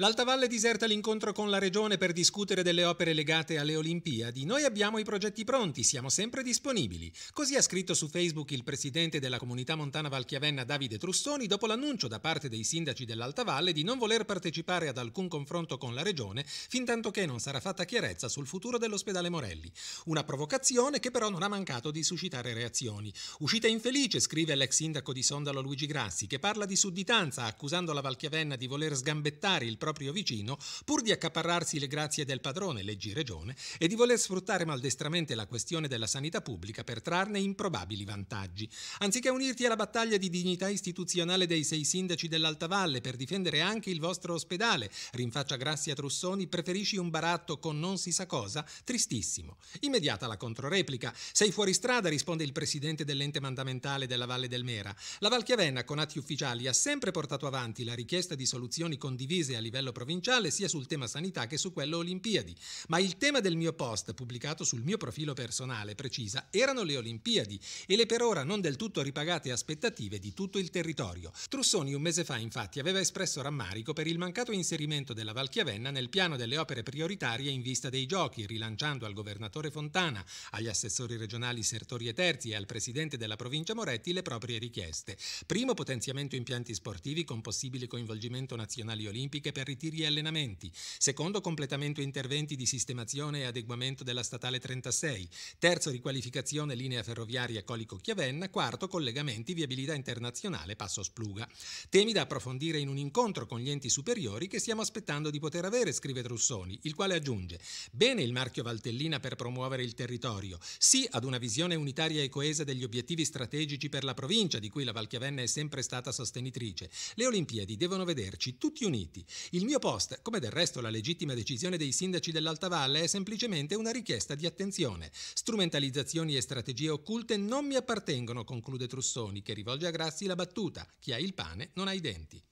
L'Alta Valle diserta l'incontro con la Regione per discutere delle opere legate alle Olimpiadi. Noi abbiamo i progetti pronti, siamo sempre disponibili. Così ha scritto su Facebook il presidente della comunità montana Valchiavenna Davide Trussoni dopo l'annuncio da parte dei sindaci dell'Alta Valle di non voler partecipare ad alcun confronto con la Regione fin tanto che non sarà fatta chiarezza sul futuro dell'ospedale Morelli. Una provocazione che però non ha mancato di suscitare reazioni. Uscita infelice, scrive l'ex sindaco di Sondalo Luigi Grassi, che parla di sudditanza accusando la Valchiavenna di voler sgambettare il progetto proprio vicino, pur di accaparrarsi le grazie del padrone, leggi regione, e di voler sfruttare maldestramente la questione della sanità pubblica per trarne improbabili vantaggi. Anziché unirti alla battaglia di dignità istituzionale dei sei sindaci dell'Alta Valle per difendere anche il vostro ospedale, rinfaccia Grazia Trussoni, preferisci un baratto con non si sa cosa? Tristissimo. Immediata la controreplica. Sei fuori strada, risponde il presidente dell'ente mandamentale della Valle del Mera. La Valchiavenna, con atti ufficiali, ha sempre portato avanti la richiesta di soluzioni condivise a livello livello provinciale, sia sul tema sanità che su quello Olimpiadi. Ma il tema del mio post, pubblicato sul mio profilo personale, precisa, erano le Olimpiadi e le per ora non del tutto ripagate aspettative di tutto il territorio. Trussoni un mese fa infatti aveva espresso rammarico per il mancato inserimento della Valchiavenna nel piano delle opere prioritarie in vista dei giochi, rilanciando al governatore Fontana, agli assessori regionali Sertori e Terzi e al presidente della provincia Moretti le proprie richieste. Primo potenziamento impianti sportivi con possibile coinvolgimento nazionali olimpiche per ritiri e allenamenti, secondo completamento interventi di sistemazione e adeguamento della statale 36, terzo riqualificazione linea ferroviaria Colico-Chiavenna, quarto collegamenti viabilità internazionale Passo Spluga. Temi da approfondire in un incontro con gli enti superiori che stiamo aspettando di poter avere, scrive Trussoni, il quale aggiunge bene il marchio Valtellina per promuovere il territorio, sì ad una visione unitaria e coesa degli obiettivi strategici per la provincia di cui la Valchiavenna è sempre stata sostenitrice. Le Olimpiadi devono vederci tutti uniti. Il mio post, come del resto la legittima decisione dei sindaci dell'Alta Valle, è semplicemente una richiesta di attenzione. Strumentalizzazioni e strategie occulte non mi appartengono, conclude Trussoni, che rivolge a Grazzi la battuta: chi ha il pane non ha i denti.